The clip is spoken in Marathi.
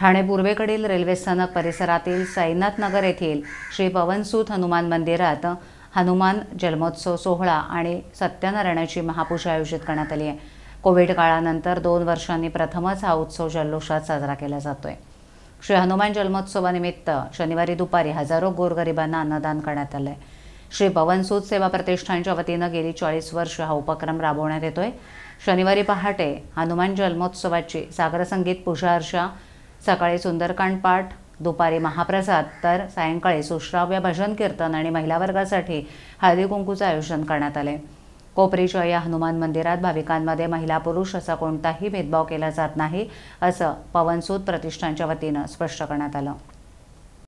ठाणे पूर्वेकडील रेल्वे स्थानक परिसरातील साईनाथ नगर येथील श्री पवनसूत हनुमान मंदिरात हनुमान जन्मोत्सव सोहळा आणि सत्यनारायणाची महापूजा आयोजित करण्यात आली आहे कोविड काळानंतर दोन वर्षांनी प्रथमच हा उत्सव जल्लोषात साजरा केला जातोय श्री हनुमान जन्मोत्सवानिमित्त शनिवारी दुपारी हजारो गोरगरिबांना अन्नदान करण्यात आलंय श्री पवनसूत सेवा प्रतिष्ठानच्या वतीनं गेली चाळीस वर्ष हा उपक्रम राबवण्यात येतोय शनिवारी पहाटे हनुमान जन्मोत्सवाची सागरसंगीत पूजा अर्चा सकाळी सुंदरकांड पाठ दुपारी महाप्रसाद तर सायंकाळी सुश्राव्य भजन कीर्तन आणि महिला वर्गासाठी हळदी कुंकूचं आयोजन करण्यात आले कोपरीच्या या हनुमान मंदिरात भाविकांमध्ये महिला पुरुष असा कोणताही भेदभाव केला जात नाही असं पवनसूत प्रतिष्ठानच्या वतीनं स्पष्ट करण्यात आलं